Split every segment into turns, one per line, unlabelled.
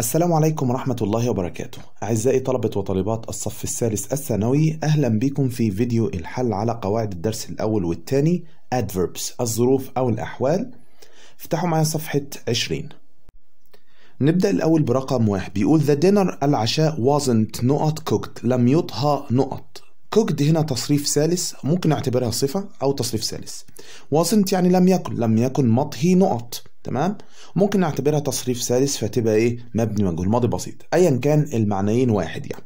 السلام عليكم ورحمة الله وبركاته أعزائي طلبة وطالبات الصف الثالث الثانوي أهلا بكم في فيديو الحل على قواعد الدرس الأول والثاني Adverbs الظروف أو الأحوال افتحوا معايا صفحة 20 نبدأ الأول برقم واحد بيقول The dinner العشاء wasn't not cooked لم يطهى نقط cooked هنا تصريف ثالث ممكن نعتبرها صفة أو تصريف ثالث wasn't يعني لم يكن لم يكن مطهي نقط تمام ممكن نعتبرها تصريف ثالث فتبقى ايه مبني مجهول ماضي بسيط ايا كان المعنيين واحد يعني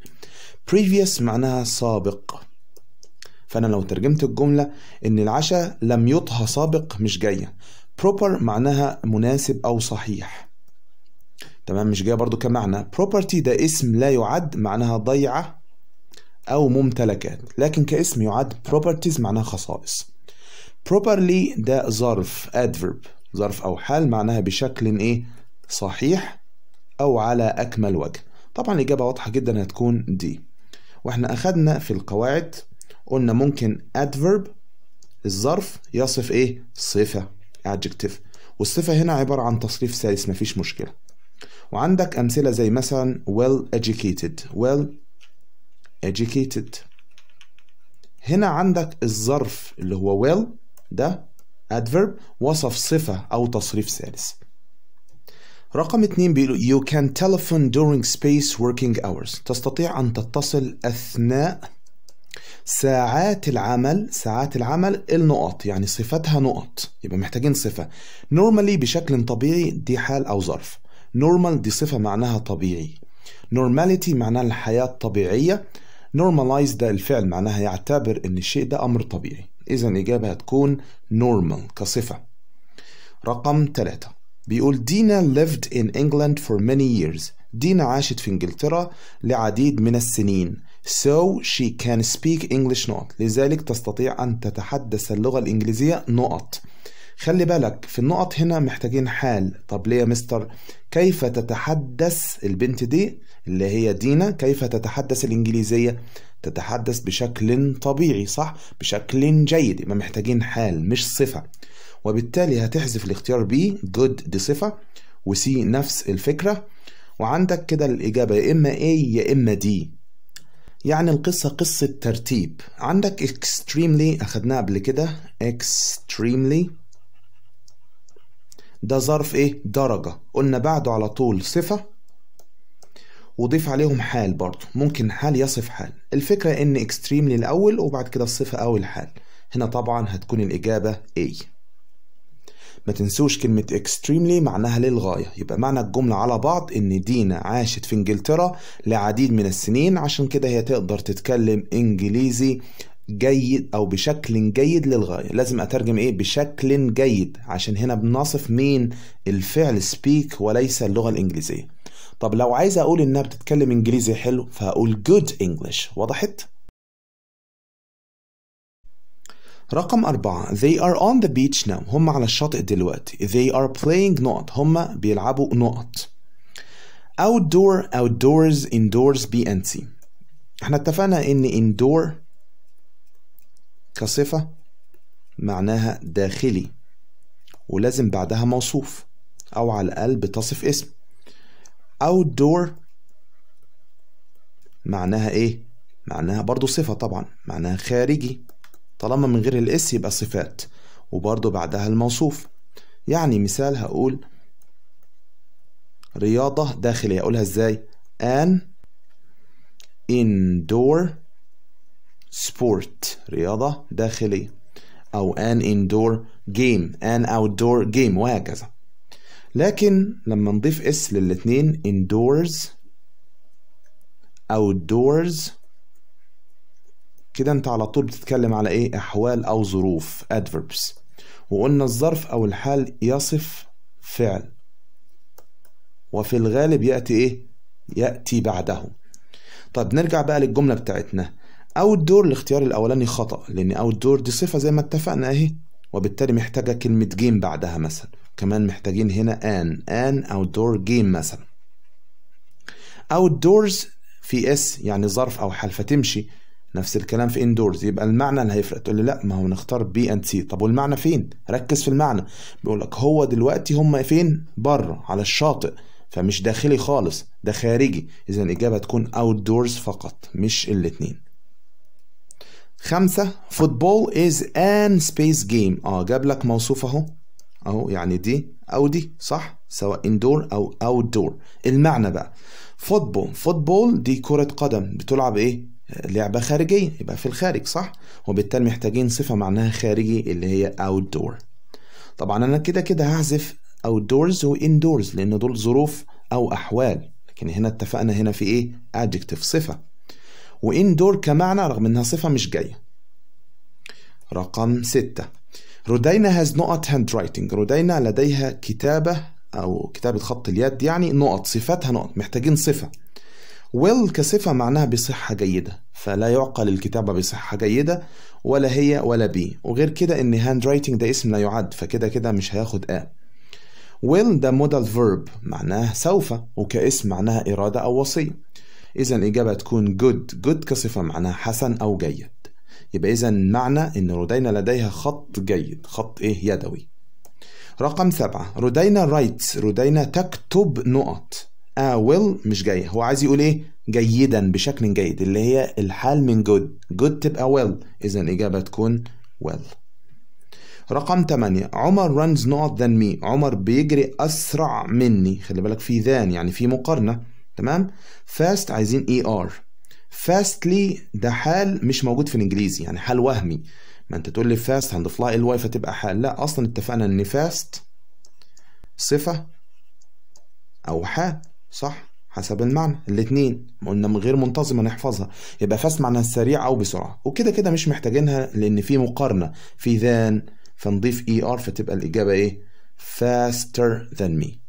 previous معناها سابق فانا لو ترجمت الجمله ان العشاء لم يطهى سابق مش جايه proper معناها مناسب او صحيح تمام مش جايه برضو كمعنى property ده اسم لا يعد معناها ضيعه او ممتلكات لكن كاسم يعد properties معناها خصائص properly ده ظرف adverb ظرف أو حال معناها بشكل إيه صحيح أو على أكمل وجه طبعا الإجابة واضحة جدا هتكون دي وإحنا أخدنا في القواعد قلنا ممكن adverb الظرف يصف إيه صفة adjective والصفة هنا عبارة عن تصريف سالس مفيش مشكلة وعندك أمثلة زي مثلا well educated well educated هنا عندك الظرف اللي هو well ده adverb وصف صفة أو تصريف ثالث رقم اتنين بيقولوا you can telephone during space working hours تستطيع أن تتصل أثناء ساعات العمل ساعات العمل النقط يعني صفتها نقط يبقى محتاجين صفة normally بشكل طبيعي دي حال أو ظرف normal دي صفة معناها طبيعي normality معناها الحياة الطبيعية normalize ده الفعل معناها يعتبر ان الشيء ده امر طبيعي إذا الإجابة هتكون normal كصفة رقم 3 بيقول دينا lived in England for many years دينا عاشت في إنجلترا لعديد من السنين so she can speak English not لذلك تستطيع أن تتحدث اللغة الإنجليزية نقط خلي بالك في النقط هنا محتاجين حال طب ليه يا مستر كيف تتحدث البنت دي اللي هي دينا كيف تتحدث الإنجليزية تتحدث بشكل طبيعي صح بشكل جيد يبقى محتاجين حال مش صفة وبالتالي هتحذف الاختيار بي جود دي صفة وسي نفس الفكرة وعندك كده الإجابة يا إما A يا إما D يعني القصة قصة ترتيب عندك extremely أخدناه قبل كده extremely ده ظرف إيه درجة قلنا بعده على طول صفة وضيف عليهم حال برضه ممكن حال يصف حال الفكرة ان اكستريم الاول وبعد كده الصفة او الحال هنا طبعا هتكون الاجابة A ما تنسوش كلمة extremely معناها للغاية يبقى معنى الجملة على بعض ان دينا عاشت في انجلترا لعديد من السنين عشان كده هي تقدر تتكلم انجليزي جيد او بشكل جيد للغايه لازم اترجم ايه بشكل جيد عشان هنا بنصف مين الفعل سبيك وليس اللغه الانجليزيه طب لو عايز أقول إنها بتتكلم إنجليزي حلو فهقول good English وضحت؟ رقم أربعة They are on the beach now هم على الشاطئ دلوقتي They are playing نقط هم بيلعبوا نقط Outdoor outdoors indoors B and C احنا اتفقنا إن indoor كصفة معناها داخلي ولازم بعدها موصوف أو على الأقل بتصف اسم outdoor معناها ايه معناها برضو صفة طبعا معناها خارجي طالما من غير الاس يبقى صفات وبرضو بعدها الموصوف يعني مثال هقول رياضة داخلية أقولها إزاي an indoor sport رياضة داخلية أو an indoor game an outdoor game وهكذا لكن لما نضيف اس للاتنين indoors outdoors كده انت على طول بتتكلم على ايه احوال او ظروف adverbs وقلنا الظرف او الحال يصف فعل وفي الغالب ياتي ايه ياتي بعده طب نرجع بقى للجمله بتاعتنا outdoor الاختيار الاولاني خطا لان outdoor دي صفه زي ما اتفقنا اهي وبالتالي محتاجه كلمه جيم بعدها مثلا كمان محتاجين هنا ان ان outdoor game مثلا outdoors في اس يعني ظرف او حال فتمشي نفس الكلام في اندورز يبقى المعنى اللي هيفرق تقول لي لا ما هو نختار بي اند سي طب والمعنى فين ركز في المعنى بيقول لك هو دلوقتي هم فين بره على الشاطئ فمش داخلي خالص ده خارجي اذا الاجابه هتكون outdoors فقط مش الاثنين خمسة فوتبول از ان سبيس جيم اه جاب لك موصوف اهو اهو يعني دي او دي صح سواء اندور او اوت دور المعنى بقى فوتبول فوتبول دي كرة قدم بتلعب ايه لعبة خارجية يبقى في الخارج صح وبالتالي محتاجين صفة معناها خارجي اللي هي اوت دور طبعا انا كده كده هحذف اوت دورز واندورز لان دول ظروف او احوال لكن هنا اتفقنا هنا في ايه adjective صفة واندور كمعنى رغم انها صفة مش جاية رقم ستة رودينا has نقط هاند رايتنج رودينا لديها كتابة أو كتابة خط اليد يعني نقط صفاتها نقط محتاجين صفة well كصفة معناها بصحة جيدة فلا يعقل الكتابة بصحة جيدة ولا هي ولا بي وغير كده إن هاند رايتنج ده اسم لا يعد فكده كده مش هياخد آ ويل ده مودال فيرب معناه سوف وكاسم معناها إرادة أو وصية إذا الإجابة تكون good good كصفة معناها حسن أو جيد يبقى إذا معنى إن رودينا لديها خط جيد خط إيه يدوي رقم سبعة رودينا رايتس رودينا تكتب نقط آه ويل مش جاية هو عايز يقول إيه جيدا بشكل جيد اللي هي الحال من جود جود تبقى ويل إذا الإجابة تكون ويل رقم 8 عمر رانز نقط ذان مي عمر بيجري أسرع مني خلي بالك في ذان يعني في مقارنة تمام فاست عايزين اي e ER ار فاستلي ده حال مش موجود في الانجليزي يعني حال وهمي ما انت تقول لي فاست هنضيف لها الواي فتبقى حال لا اصلا اتفقنا ان فاست صفه او حال صح حسب المعنى الاثنين قلنا من غير منتظمه نحفظها يبقى فاست معناها سريع او بسرعه وكده كده مش محتاجينها لان في مقارنه في ذان فنضيف اي e ER ار فتبقى الاجابه ايه faster than me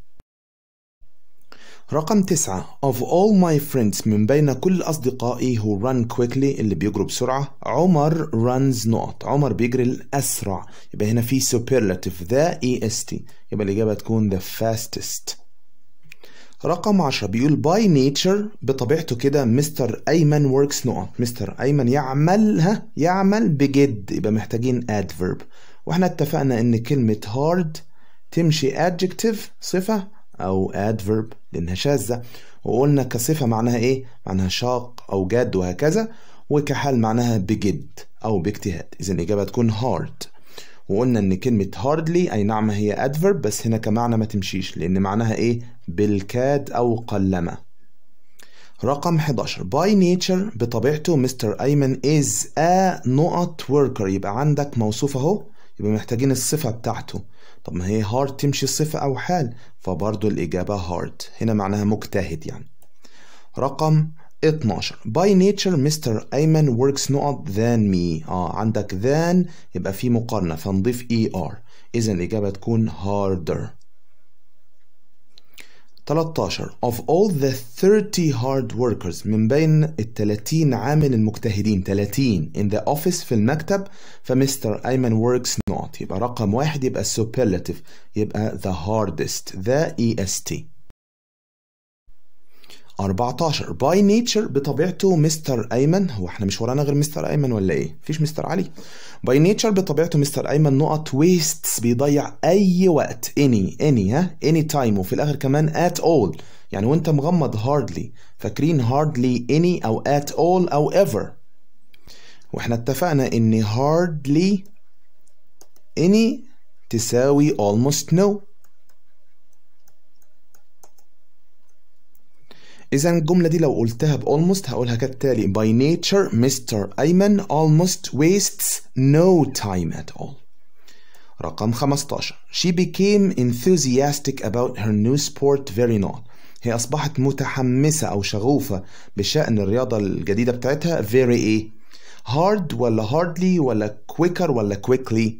رقم تسعة of all my friends من بين كل أصدقائي who run quickly اللي بيجروا بسرعة عمر runs not عمر بيجري الأسرع يبقى هنا في superlative the est يبقى الإجابة تكون the fastest رقم عشرة بيقول by nature بطبيعته كده مستر أيمن works not مستر أيمن يعمل ها يعمل بجد يبقى محتاجين adverb واحنا اتفقنا إن كلمة hard تمشي adjective صفة أو adverb لأنها شاذة وقلنا كصفة معناها إيه؟ معناها شاق أو جاد وهكذا وكحال معناها بجد أو باجتهاد إذا الإجابة تكون hard وقلنا إن كلمة hardly أي نعم هي adverb بس هنا كمعنى ما تمشيش لأن معناها إيه؟ بالكاد أو قلما رقم 11 by nature بطبيعته مستر أيمن is a نقط worker يبقى عندك موصوف أهو يبقى محتاجين الصفة بتاعته طب ما هي هارد تمشي صفة أو حال فبرضه الإجابة هارد هنا معناها مجتهد يعني رقم 12 by nature Mr. أيمن works not than me اه عندك than يبقى في مقارنة فنضيف er إذا الإجابة تكون harder 13 of all the 30 hard workers من بين ال 30 عامل المجتهدين 30 in the office في المكتب فمستر أيمن works not يبقى رقم واحد يبقى superlative يبقى the hardest the est 14 باي نيتشر بطبيعته مستر ايمن هو احنا مش ورانا غير مستر ايمن ولا ايه مفيش مستر علي باي نيتشر بطبيعته مستر ايمن نقط ويستس بيضيع اي وقت اني اني ها اني تايم وفي الاخر كمان ات اول يعني وانت مغمض هاردلي فاكرين هاردلي اني او ات اول او ايفر واحنا اتفقنا ان هاردلي اني تساوي almost no إذا الجملة دي لو قلتها بأولموست هقولها كالتالي By nature Mr. أيمن almost wastes no time at all رقم 15 She became enthusiastic about her new sport very not هي أصبحت متحمسة أو شغوفة بشأن الرياضة الجديدة بتاعتها very إيه hard ولا hardly ولا quicker ولا quickly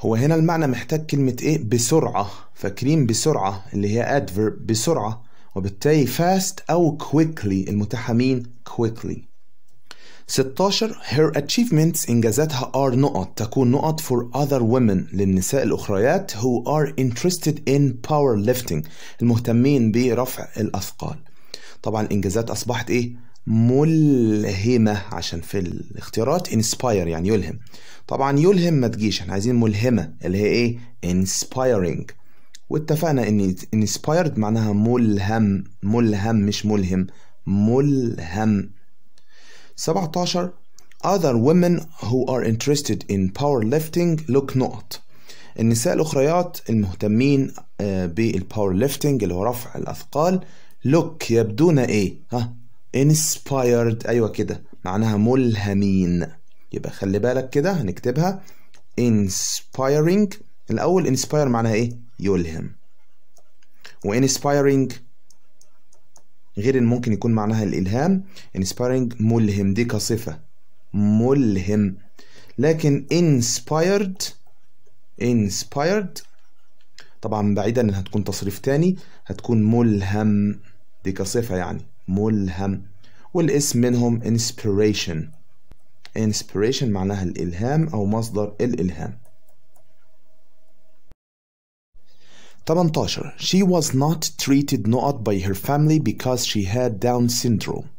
هو هنا المعنى محتاج كلمة إيه بسرعة فاكرين بسرعة اللي هي adverb بسرعة وبالتالي fast أو quickly المتاحة مين quickly 16 her achievements إنجازاتها are نقط تكون نقط for other women للنساء الأخريات who are interested in powerlifting المهتمين برفع الأثقال طبعا الإنجازات أصبحت إيه ملهمة عشان في الاختيارات inspire يعني يلهم طبعا يلهم ما تجيش احنا عايزين ملهمة اللي هي إيه inspiring واتفقنا ان inspired معناها ملهم ملهم مش ملهم ملهم 17 other women who are interested in powerlifting look not النساء الأخريات المهتمين آه، ليفتنج اللي هو رفع الأثقال look يبدون إيه؟ ها inspired أيوة كده معناها ملهمين يبقى خلي بالك كده هنكتبها inspiring الأول inspire معناها إيه؟ يلهم وانسبايرنج غير ان ممكن يكون معناها الالهام انسبايرنج ملهم دي كصفه ملهم لكن انسبايرد انسبايرد طبعا بعيدا انها هتكون تصريف تاني هتكون ملهم دي كصفه يعني ملهم والاسم منهم inspiration inspiration معناها الالهام او مصدر الالهام 18 She was not treated not by her family because she had Down syndrome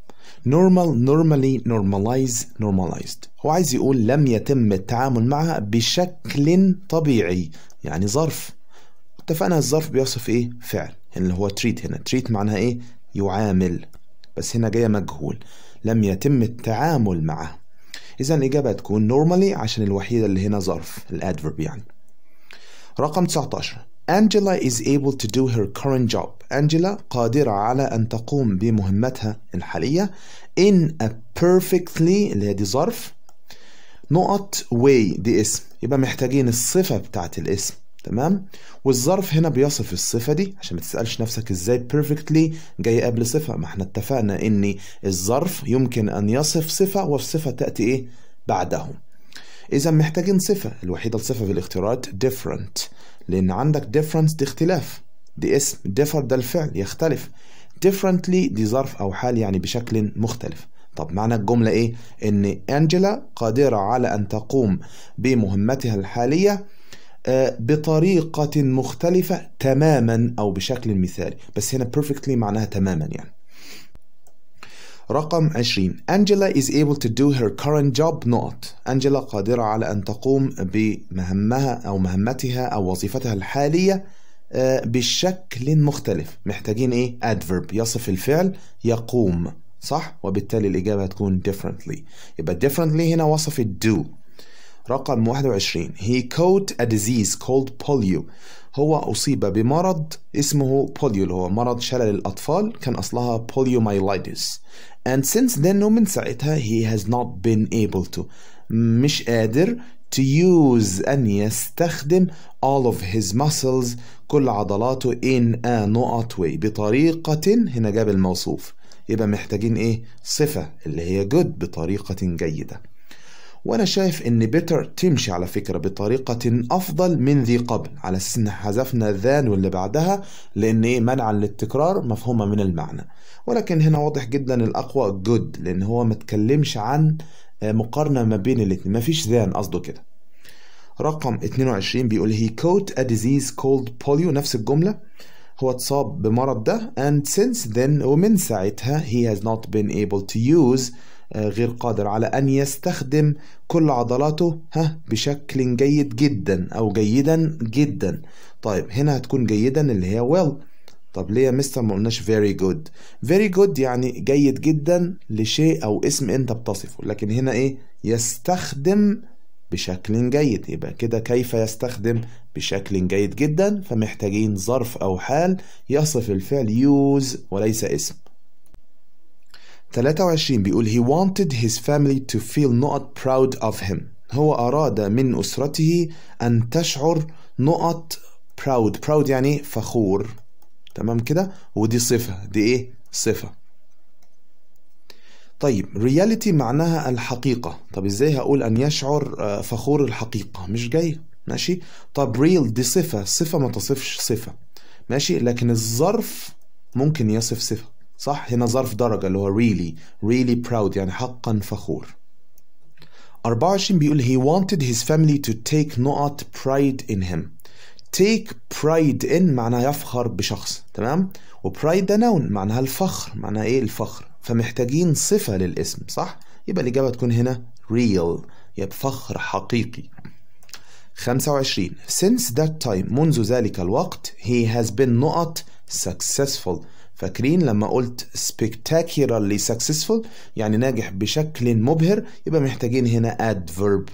normal normally normalized normalized هو عايز يقول لم يتم التعامل معها بشكل طبيعي يعني ظرف اتفقنا الظرف بيصف ايه فعل هنا يعني اللي هو treat هنا treat معناها ايه يعامل بس هنا جايه مجهول لم يتم التعامل معها اذا الاجابه تكون normally عشان الوحيده اللي هنا ظرف الادفرب يعني رقم 19 Angela is able to do her current job. Angela قادرة على أن تقوم بمهمتها الحالية in a perfectly اللي هي دي ظرف نقط way دي اسم يبقى محتاجين الصفة بتاعت الاسم تمام والظرف هنا بيصف الصفة دي عشان ما تسألش نفسك ازاي perfectly جاي قبل صفة ما احنا اتفقنا ان الظرف يمكن أن يصف صفة والصفة تأتي ايه بعدهم إذا محتاجين صفة الوحيدة الصفة في الاختيارات different لأن عندك difference دي اختلاف دي اسم differ ده الفعل يختلف differently دي ظرف أو حال يعني بشكل مختلف طب معنى الجملة إيه؟ إن أنجلا قادرة على أن تقوم بمهمتها الحالية آه، بطريقة مختلفة تماما أو بشكل مثالي بس هنا perfectly معناها تماما يعني رقم 20 Angela is able to do her current job not أنجيلا قادرة على أن تقوم بمهمها أو مهمتها أو وظيفتها الحالية آه، بشكل مختلف محتاجين إيه؟ adverb يصف الفعل يقوم صح؟ وبالتالي الإجابة هتكون differently يبقى differently هنا وصفت do رقم 21 he caught a disease called polio هو أصيب بمرض اسمه بوليو اللي هو مرض شلل الأطفال كان أصلها poliomyelitis and since then ومن ساعتها he has not been able to مش قادر to use أن يستخدم all of his muscles كل عضلاته in a not way بطريقة هنا جاب الموصوف يبقى محتاجين إيه صفة اللي هي good بطريقة جيدة وانا شايف ان بيتر تمشي على فكره بطريقه افضل من ذي قبل على اساس ان حذفنا ذان واللي بعدها لان ايه منعا للتكرار مفهومه من المعنى ولكن هنا واضح جدا الاقوى جود لان هو ما اتكلمش عن آه، مقارنه ما بين الاثنين مفيش ذان قصده كده رقم 22 بيقول هي كوت a disease called polio نفس الجمله هو اتصاب بمرض ده and since then ومن ساعتها he has not been able to use غير قادر على أن يستخدم كل عضلاته ها بشكل جيد جدا أو جيدا جدا طيب هنا هتكون جيدا اللي هي well طب ليه يا مستر ما قلناش very good very good يعني جيد جدا لشيء أو اسم أنت بتصفه لكن هنا إيه يستخدم بشكل جيد يبقى كده كيف يستخدم بشكل جيد جدا فمحتاجين ظرف أو حال يصف الفعل use وليس اسم 23 بيقول he wanted his family to feel not proud of him هو أراد من أسرته أن تشعر نقط proud proud يعني فخور تمام كده ودي صفة دي إيه صفة طيب رياليتي معناها الحقيقة طب إزاي هقول أن يشعر آه، فخور الحقيقة مش جاي ماشي طب ريل دي صفة صفة ما تصفش صفة ماشي لكن الظرف ممكن يصف صفة صح هنا ظرف درجة اللي هو really really proud يعني حقا فخور 24 بيقول he wanted his family to take نقط pride in him take pride in معناها يفخر بشخص تمام وبرايد ده نون معناها الفخر معناها ايه الفخر فمحتاجين صفة للاسم صح يبقى الإجابة تكون هنا real يبقى فخر حقيقي 25 since that time منذ ذلك الوقت he has been نقط successful فاكرين لما قلت spectacularly successful يعني ناجح بشكل مبهر يبقى محتاجين هنا adverb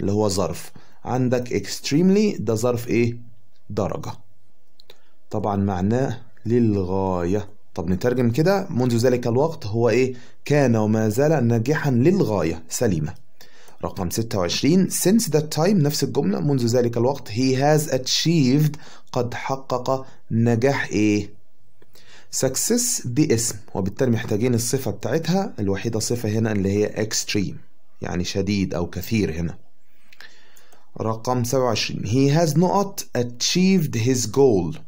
اللي هو ظرف عندك extremely ده ظرف ايه درجة طبعا معناه للغاية طب نترجم كده منذ ذلك الوقت هو ايه كان وما زال ناجحا للغاية سليمة رقم 26 since that time نفس الجملة منذ ذلك الوقت he has achieved قد حقق نجاح ايه سكسس دي اسم وبالتالي محتاجين الصفة بتاعتها الوحيدة صفة هنا اللي هي extreme يعني شديد أو كثير هنا رقم 27 he has not achieved his goal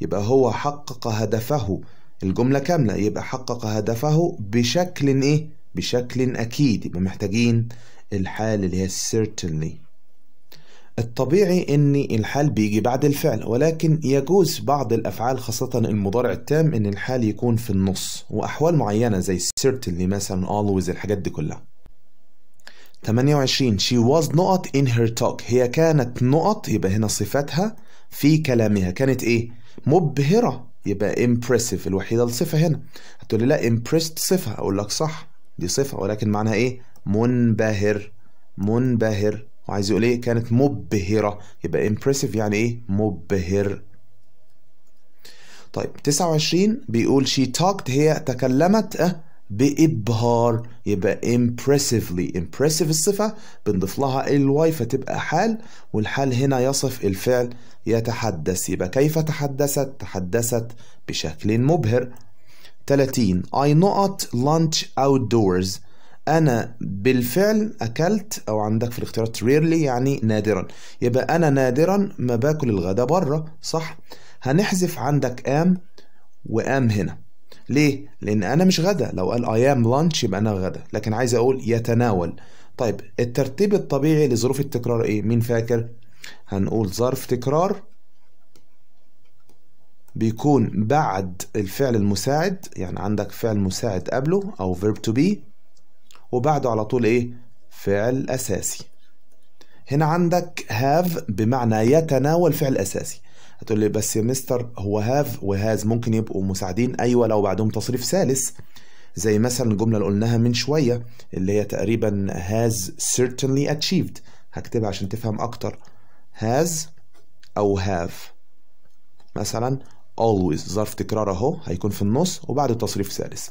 يبقى هو حقق هدفه الجملة كاملة يبقى حقق هدفه بشكل إيه؟ بشكل أكيد يبقى محتاجين الحال اللي هي certainly الطبيعي ان الحال بيجي بعد الفعل ولكن يجوز بعض الافعال خاصة المضارع التام ان الحال يكون في النص واحوال معينة زي certainly مثلا always الحاجات دي كلها 28 she was نقط in her talk هي كانت نقط يبقى هنا صفاتها في كلامها كانت ايه مبهرة يبقى impressive الوحيدة الصفة هنا هتقول لي لا impressed صفة اقول لك صح دي صفة ولكن معناها ايه منبهر منبهر وعايز يقول ايه كانت مبهرة يبقى impressive يعني ايه مبهر طيب 29 بيقول she talked هي تكلمت آه، بإبهار يبقى impressively impressive الصفة بنضيف لها الواي فتبقى حال والحال هنا يصف الفعل يتحدث يبقى كيف تحدثت تحدثت بشكل مبهر 30 I not lunch outdoors انا بالفعل اكلت او عندك في الاختيارات ريرلي يعني نادرا يبقى انا نادرا ما باكل الغداء بره صح هنحذف عندك ام وام هنا ليه لان انا مش غدا لو قال اي ام لانش يبقى انا غدا لكن عايز اقول يتناول طيب الترتيب الطبيعي لظروف التكرار ايه مين فاكر هنقول ظرف تكرار بيكون بعد الفعل المساعد يعني عندك فعل مساعد قبله او verb to be وبعده على طول ايه فعل اساسي هنا عندك هاف بمعنى يتناول فعل اساسي هتقول لي بس يا مستر هو هاف وهاز ممكن يبقوا مساعدين ايوه لو بعدهم تصريف ثالث زي مثلا الجمله اللي قلناها من شويه اللي هي تقريبا has certainly achieved هكتبها عشان تفهم اكتر has او have مثلا always ظرف تكرار اهو هيكون في النص وبعده تصريف ثالث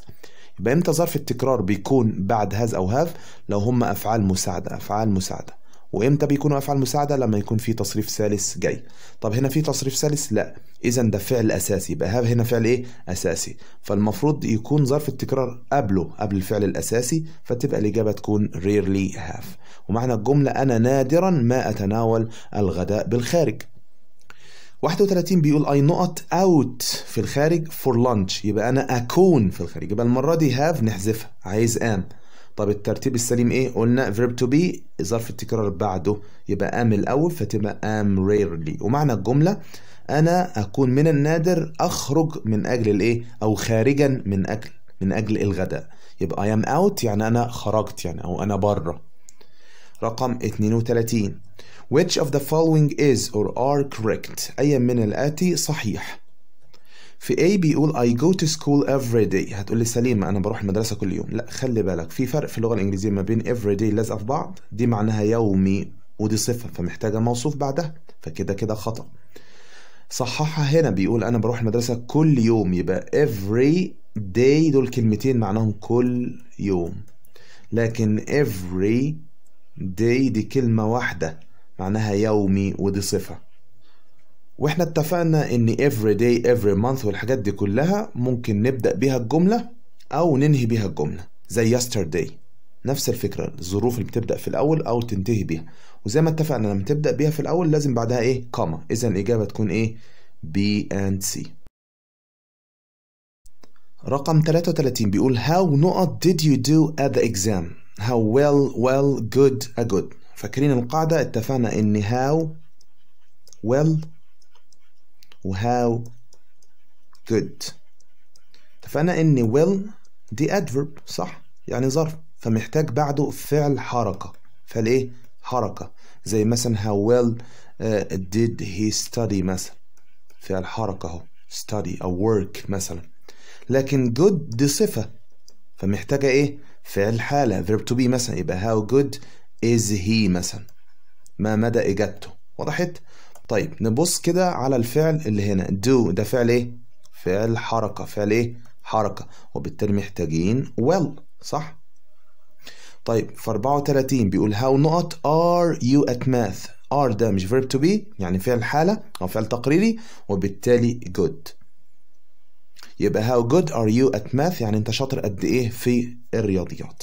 يبقى امتى ظرف التكرار بيكون بعد هاز او هاف لو هم افعال مساعده افعال مساعده وامتى بيكونوا افعال مساعده لما يكون في تصريف ثالث جاي طب هنا في تصريف ثالث لا اذا ده فعل اساسي يبقى هاف هنا فعل ايه اساسي فالمفروض يكون ظرف التكرار قبله قبل الفعل الاساسي فتبقى الاجابه تكون rarely have ومعنى الجمله انا نادرا ما اتناول الغداء بالخارج 31 بيقول I not out في الخارج for lunch يبقى أنا أكون في الخارج يبقى المرة دي have نحذفها عايز ام طب الترتيب السليم إيه؟ قلنا verb to be ظرف التكرار بعده يبقى ام الأول فتبقى ام rarely ومعنى الجملة أنا أكون من النادر أخرج من أجل الإيه؟ أو خارجا من أجل من أجل الغداء يبقى I am out يعني أنا خرجت يعني أو أنا بره رقم 32 Which of the following is or are correct أي من الآتي صحيح في A بيقول I go to school every day هتقول لي سليمة أنا بروح المدرسة كل يوم لا خلي بالك في فرق في اللغة الإنجليزية ما بين every day لازقة في بعض دي معناها يومي ودي صفة فمحتاجة موصوف بعدها فكده كده خطأ صححها هنا بيقول أنا بروح المدرسة كل يوم يبقى every day دول كلمتين معناهم كل يوم لكن every day دي كلمة واحدة معناها يومي ودي صفة واحنا اتفقنا ان every day every month والحاجات دي كلها ممكن نبدأ بيها الجملة او ننهي بيها الجملة زي yesterday نفس الفكرة الظروف اللي بتبدأ في الأول أو تنتهي بيها وزي ما اتفقنا لما تبدأ بيها في الأول لازم بعدها إيه كوما إذا الإجابة تكون إيه B and C رقم 33 بيقول how نقط did you do at the exam how well well good a good فاكرين القاعدة اتفقنا إن how well و how good اتفقنا إن will دي adverb صح يعني ظرف فمحتاج بعده فعل حركة فعل إيه حركة زي مثلا how well uh, did he study مثلا فعل حركة أهو study أو work مثلا لكن good دي صفة فمحتاجة إيه فعل حالة verb to be مثلا يبقى how good is he مثلا ما مدى إجابته وضحت؟ طيب نبص كده على الفعل اللي هنا do ده فعل إيه؟ فعل حركة فعل إيه؟ حركة وبالتالي محتاجين well صح؟ طيب في 34 بيقول how not are you at math are ده مش verb to be يعني فعل حالة أو فعل تقريري وبالتالي good يبقى how good are you at math يعني أنت شاطر قد إيه في الرياضيات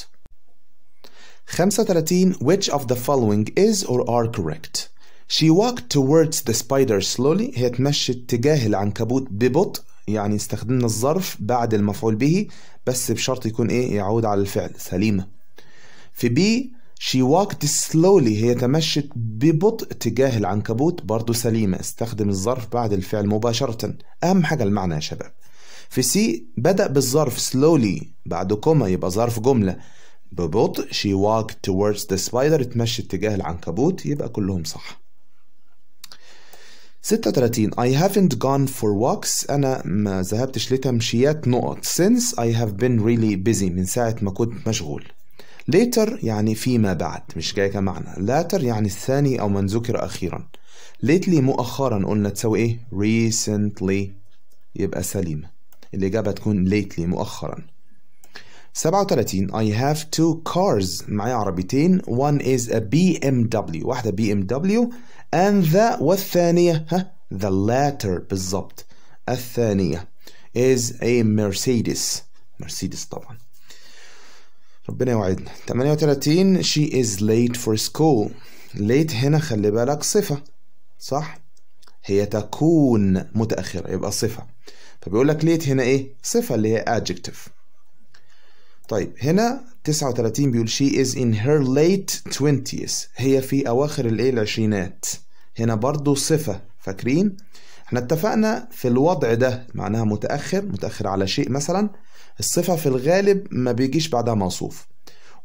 35 Which of the following is or are correct? She walked towards the spider slowly هي تمشت تجاه العنكبوت ببطء يعني استخدمنا الظرف بعد المفعول به بس بشرط يكون ايه يعود على الفعل سليمة في بي She walked slowly هي تمشت ببطء تجاه العنكبوت برضو سليمة استخدم الظرف بعد الفعل مباشرة أهم حاجة المعنى يا شباب في سي بدأ بالظرف slowly بعد كوما يبقى ظرف جملة ببطء she walked towards the spider تمشي اتجاه العنكبوت يبقى كلهم صح 36 I haven't gone for walks أنا ما ذهبتش لتمشيات نقط since I have been really busy من ساعة ما كنت مشغول later يعني فيما بعد مش جاي كمعنى later يعني الثاني أو من ذكر أخيرا lately مؤخرا قلنا تساوي إيه recently يبقى سليمة الإجابة تكون lately مؤخرا 37 I have two cars معايا عربيتين one is a BMW واحدة BMW and the والثانية ها the latter بالظبط الثانية is a Mercedes Mercedes طبعا ربنا يوعدنا 38 she is late for school late هنا خلي بالك صفة صح هي تكون متأخرة يبقى صفة فبيقول لك late هنا ايه صفة اللي هي adjective طيب هنا 39 بيقول she is in her late 20 هي في أواخر الإيه العشرينات هنا برضو صفة فاكرين؟ احنا اتفقنا في الوضع ده معناها متأخر متأخر على شيء مثلا الصفة في الغالب ما بيجيش بعدها موصوف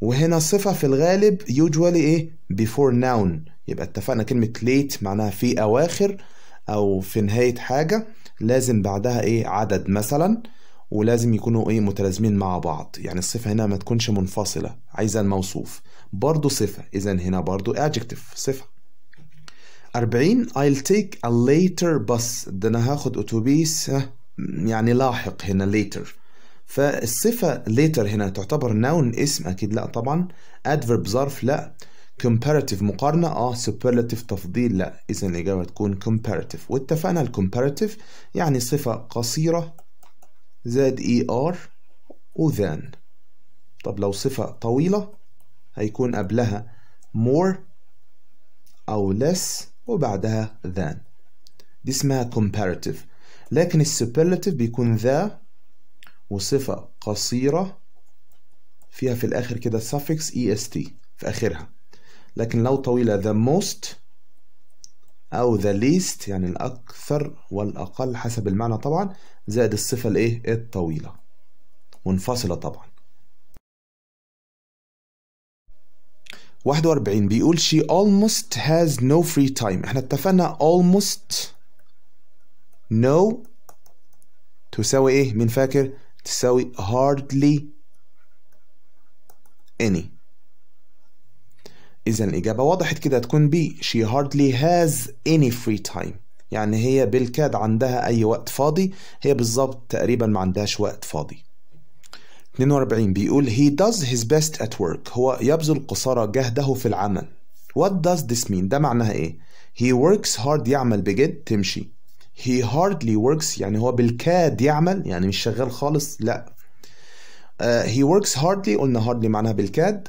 وهنا صفة في الغالب usually ايه before noun يبقى اتفقنا كلمة late معناها في أواخر أو في نهاية حاجة لازم بعدها ايه عدد مثلا ولازم يكونوا ايه متلازمين مع بعض يعني الصفه هنا ما تكونش منفصله عايزه الموصوف برضه صفه اذا هنا برضه adjective صفه 40 I'll take a later bus ده انا هاخد اتوبيس يعني لاحق هنا later فالصفة later هنا تعتبر noun اسم أكيد لا طبعا adverb ظرف لا comparative مقارنة اه superlative تفضيل لا إذا الإجابة تكون comparative واتفقنا ال comparative يعني صفة قصيرة زاد اي ار وذان طب لو صفة طويلة هيكون قبلها more أو less وبعدها than دي اسمها comparative لكن السوبرلاتيف بيكون ذا وصفة قصيرة فيها في الآخر كده suffix est في آخرها لكن لو طويلة the most أو the least يعني الأكثر والأقل حسب المعنى طبعا زائد الصفة الايه الطويلة منفصلة طبعا 41 بيقول she almost has no free time احنا اتفقنا almost no تساوي ايه مين فاكر تساوي hardly any اذا الاجابه وضحت كده هتكون B she hardly has any free time يعني هي بالكاد عندها أي وقت فاضي هي بالظبط تقريبا ما عندهاش وقت فاضي 42 بيقول he does his best at work هو يبذل قصارى جهده في العمل what does this mean ده معناها ايه he works hard يعمل بجد تمشي he hardly works يعني هو بالكاد يعمل يعني مش شغال خالص لا uh, he works hardly قلنا hardly معناها بالكاد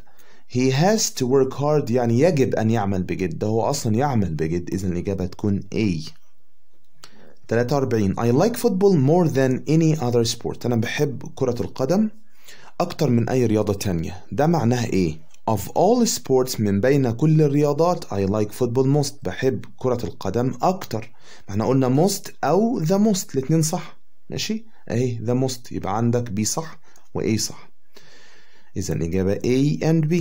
he has to work hard يعني يجب أن يعمل بجد ده هو أصلا يعمل بجد إذا الإجابة تكون A 43 I like football more than any other sport أنا بحب كرة القدم أكتر من أي رياضة تانية ده معناه إيه؟ Of all sports من بين كل الرياضات I like football most بحب كرة القدم أكتر ما احنا قلنا most أو the most الاتنين صح ماشي؟ أهي the most يبقى عندك B صح و A صح إذا الإجابة A and B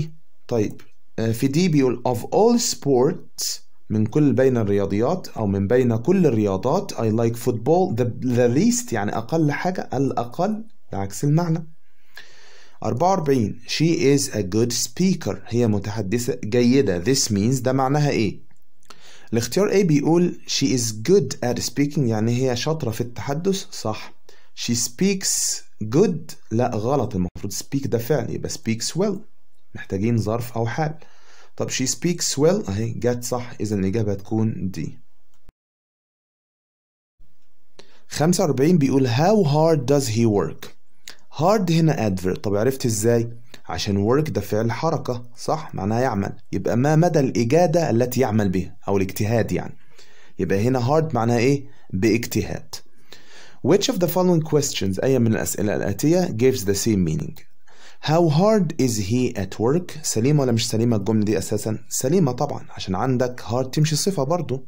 طيب آه، في دي بيقول of all sports من كل بين الرياضيات أو من بين كل الرياضات I like football the, the least يعني أقل حاجة الأقل بعكس المعنى 44 She is a good speaker هي متحدثة جيدة This means ده معناها إيه الاختيار A بيقول She is good at speaking يعني هي شاطرة في التحدث صح She speaks good لا غلط المفروض speak ده فعل يبقى speaks well محتاجين ظرف أو حال طب she speaks well اهي جت صح إذا الإجابة هتكون دي 45 بيقول how hard does he work hard هنا adverb طب عرفت ازاي عشان work ده فعل حركة صح معناها يعمل يبقى ما مدى الإجادة التي يعمل بها أو الاجتهاد يعني يبقى هنا hard معناها إيه باجتهاد Which of the following questions أي من الأسئلة الآتية gives the same meaning How hard is he at work سليمة ولا مش سليمة الجملة دي أساسا سليمة طبعا عشان عندك hard تمشي صفة برضو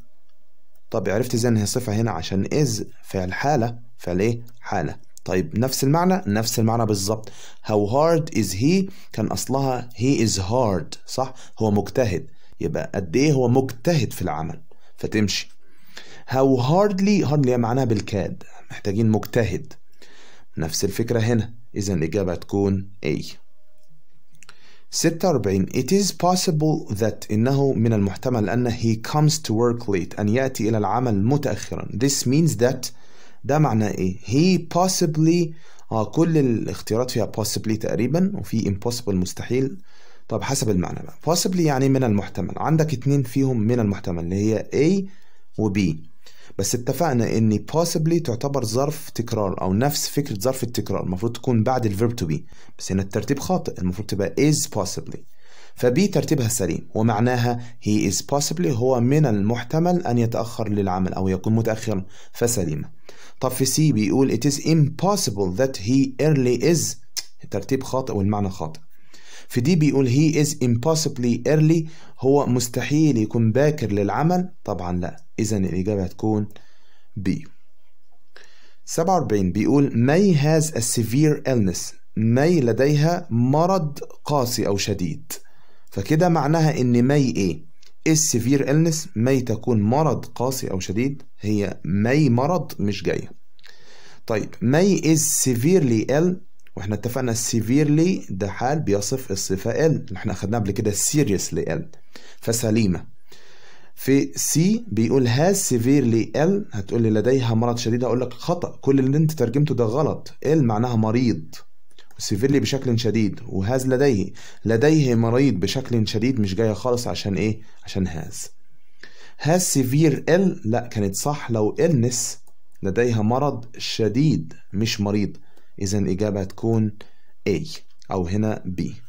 طب عرفت ازاي ان هي صفة هنا عشان is فعل حالة فعل ايه حالة طيب نفس المعنى نفس المعنى بالظبط how hard is he كان أصلها he is hard صح هو مجتهد يبقى قد ايه هو مجتهد في العمل فتمشي how hardly hardly يعني معناها بالكاد محتاجين مجتهد نفس الفكرة هنا إذا الإجابة تكون A 46 It is possible that إنه من المحتمل أن he comes to work late أن يأتي إلى العمل متأخرا This means that ده معناه إيه he possibly آه كل الاختيارات فيها possibly تقريبا وفي impossible مستحيل طب حسب المعنى بقى possibly يعني من المحتمل عندك اتنين فيهم من المحتمل اللي هي A و B بس اتفقنا ان possibly تعتبر ظرف تكرار او نفس فكره ظرف التكرار المفروض تكون بعد الفيرب تو بي بس هنا الترتيب خاطئ المفروض تبقى is possibly فبي ترتيبها سليم ومعناها هي is possibly هو من المحتمل أن يتأخر للعمل أو يكون متأخرا فسليمة طب في سي بيقول it is impossible that he early is الترتيب خاطئ والمعنى خاطئ في دي بيقول he is impossibly early هو مستحيل يكون باكر للعمل طبعا لا إذا الإجابة هتكون B 47 بيقول May has a severe illness May لديها مرض قاسي أو شديد فكده معناها إن may إيه؟ is severe illness may تكون مرض قاسي أو شديد هي may مرض مش جاية طيب may is severely ill واحنا اتفقنا سيفيرلي ده حال بيصف الصفة ال احنا اخدناها قبل كده سيريسلي ال فسليمة في سي بيقول هاز سيفيرلي ال هتقول لي لديها مرض شديد هقول لك خطأ كل اللي انت ترجمته ده غلط ال معناها مريض سيفيرلي بشكل شديد وهاز لديه لديه مريض بشكل شديد مش جاية خالص عشان ايه عشان هاز هاز سيفير ال لا كانت صح لو النس لديها مرض شديد مش مريض إذا الإجابة تكون A أو هنا B